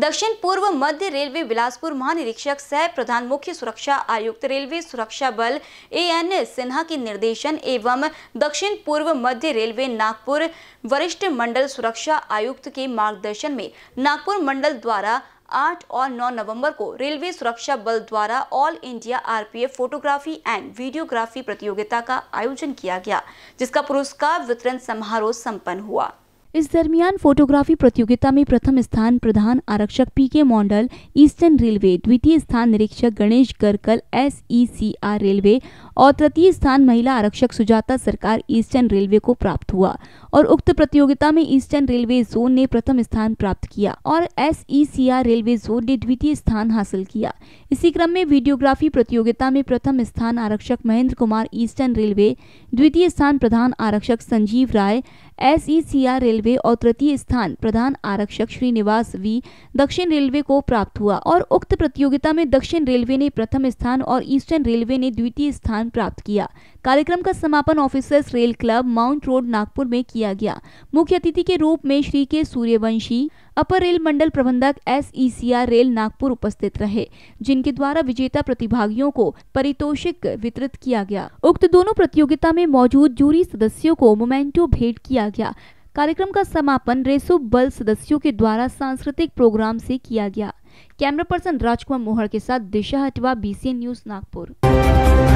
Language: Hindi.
दक्षिण पूर्व मध्य रेलवे बिलासपुर महानिरीक्षक सह प्रधान मुख्य सुरक्षा आयुक्त रेलवे सुरक्षा बल ए एन सिन्हा के निर्देशन एवं दक्षिण पूर्व मध्य रेलवे नागपुर वरिष्ठ मंडल सुरक्षा आयुक्त के मार्गदर्शन में नागपुर मंडल द्वारा 8 और 9 नवंबर को रेलवे सुरक्षा बल द्वारा all India RPF photography and videography प्रतियोगिता का आयोजन किया गया जिसका पुरस्कार वितरण समारोह संपन्न हुआ इस दरमियान फोटोग्राफी प्रतियोगिता में प्रथम स्थान प्रधान आरक्षक पी के मॉडल ईस्टर्न रेलवे द्वितीय स्थान निरीक्षक गणेश गरकल एसईसीआर रेलवे और तृतीय स्थान महिला आरक्षक सुजाता सरकार ईस्टर्न रेलवे को प्राप्त हुआ और उक्त प्रतियोगिता में ईस्टर्न रेलवे जोन ने प्रथम स्थान प्राप्त किया और एस e रेलवे जोन ने द्वितीय स्थान हासिल किया इसी क्रम में वीडियोग्राफी प्रतियोगिता में प्रथम स्थान आरक्षक महेंद्र कुमार ईस्टर्न रेलवे द्वितीय स्थान प्रधान आरक्षक Sanjeev Rai S e railway और तृतीय स्थान प्रधान आरक्षक श्रीनिवास वी दक्षिण रेलवे को प्राप्त हुआ और उक्त प्रतियोगिता में दक्षिण रेलवे ने प्रथम स्थान और ईस्टर्न रेलवे ने द्वितीय स्थान प्राप्त किया कार्यक्रम का समापन officers rail club mount road Nagpur में किया गया मुख्य अतिथि के रूप में श्री के सूर्यवंशी अपर रेल मंडल प्रबंधक एस ई रेल नागपुर उपस्थित रहे जिनके द्वारा विजेता प्रतिभागियों को परितोषिक वितरित किया गया उक्त दोनों प्रतियोगिता में मौजूद जूरी सदस्यों को मोमेंटो भेंट किया गया कार्यक्रम का समापन रेसो बल सदस्यों के द्वारा सांस्कृतिक प्रोग्राम से किया गया कैमरा पर्सन राजकुमार मोहर के साथ दिशा हटवा बीसीएन न्यूज नागपुर